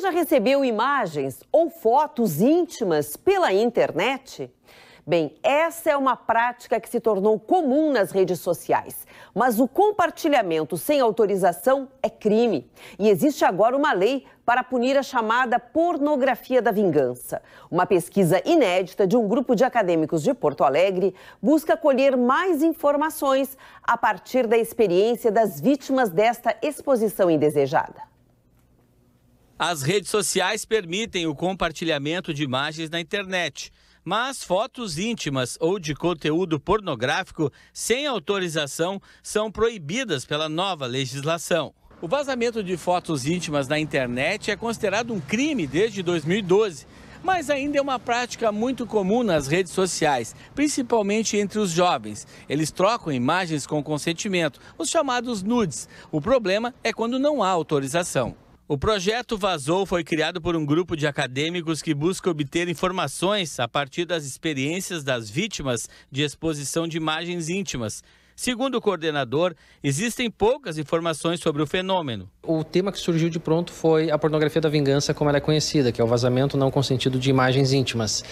já recebeu imagens ou fotos íntimas pela internet? Bem, essa é uma prática que se tornou comum nas redes sociais. Mas o compartilhamento sem autorização é crime. E existe agora uma lei para punir a chamada pornografia da vingança. Uma pesquisa inédita de um grupo de acadêmicos de Porto Alegre busca colher mais informações a partir da experiência das vítimas desta exposição indesejada. As redes sociais permitem o compartilhamento de imagens na internet, mas fotos íntimas ou de conteúdo pornográfico sem autorização são proibidas pela nova legislação. O vazamento de fotos íntimas na internet é considerado um crime desde 2012 mas ainda é uma prática muito comum nas redes sociais, principalmente entre os jovens. Eles trocam imagens com consentimento, os chamados nudes. O problema é quando não há autorização. O projeto Vazou foi criado por um grupo de acadêmicos que busca obter informações a partir das experiências das vítimas de exposição de imagens íntimas, Segundo o coordenador, existem poucas informações sobre o fenômeno. O tema que surgiu de pronto foi a pornografia da vingança, como ela é conhecida, que é o vazamento não consentido de imagens íntimas.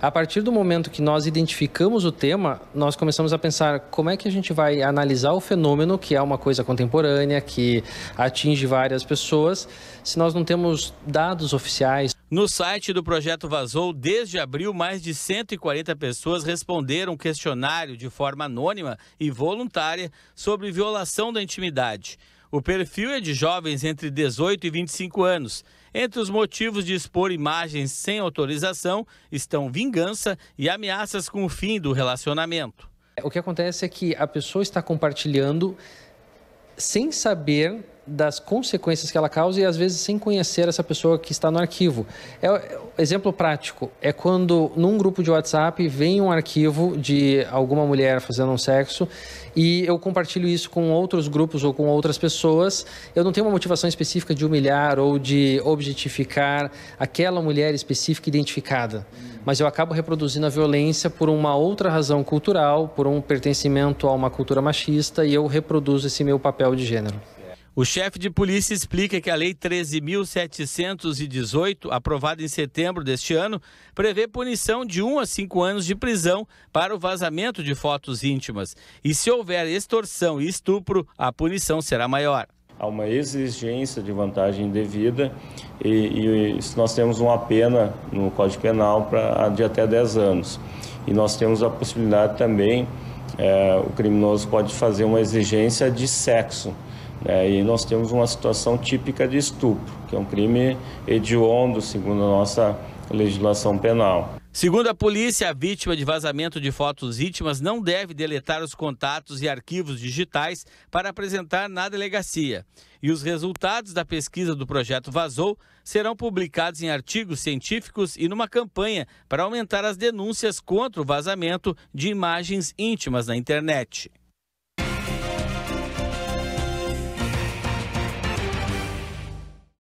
A partir do momento que nós identificamos o tema, nós começamos a pensar como é que a gente vai analisar o fenômeno, que é uma coisa contemporânea, que atinge várias pessoas, se nós não temos dados oficiais. No site do Projeto Vazou, desde abril, mais de 140 pessoas responderam um questionário de forma anônima e voluntária sobre violação da intimidade. O perfil é de jovens entre 18 e 25 anos. Entre os motivos de expor imagens sem autorização estão vingança e ameaças com o fim do relacionamento. O que acontece é que a pessoa está compartilhando sem saber das consequências que ela causa e às vezes sem conhecer essa pessoa que está no arquivo. É, é, exemplo prático é quando num grupo de WhatsApp vem um arquivo de alguma mulher fazendo um sexo e eu compartilho isso com outros grupos ou com outras pessoas. Eu não tenho uma motivação específica de humilhar ou de objetificar aquela mulher específica identificada, mas eu acabo reproduzindo a violência por uma outra razão cultural, por um pertencimento a uma cultura machista e eu reproduzo esse meu papel de gênero. O chefe de polícia explica que a Lei 13.718, aprovada em setembro deste ano, prevê punição de 1 a 5 anos de prisão para o vazamento de fotos íntimas. E se houver extorsão e estupro, a punição será maior. Há uma exigência de vantagem devida e, e nós temos uma pena no Código Penal pra, de até 10 anos. E nós temos a possibilidade também, é, o criminoso pode fazer uma exigência de sexo. Né? e nós temos uma situação típica de estupro, que é um crime hediondo, segundo a nossa legislação penal. Segundo a polícia, a vítima de vazamento de fotos íntimas não deve deletar os contatos e arquivos digitais para apresentar na delegacia. E os resultados da pesquisa do projeto Vazou serão publicados em artigos científicos e numa campanha para aumentar as denúncias contra o vazamento de imagens íntimas na internet.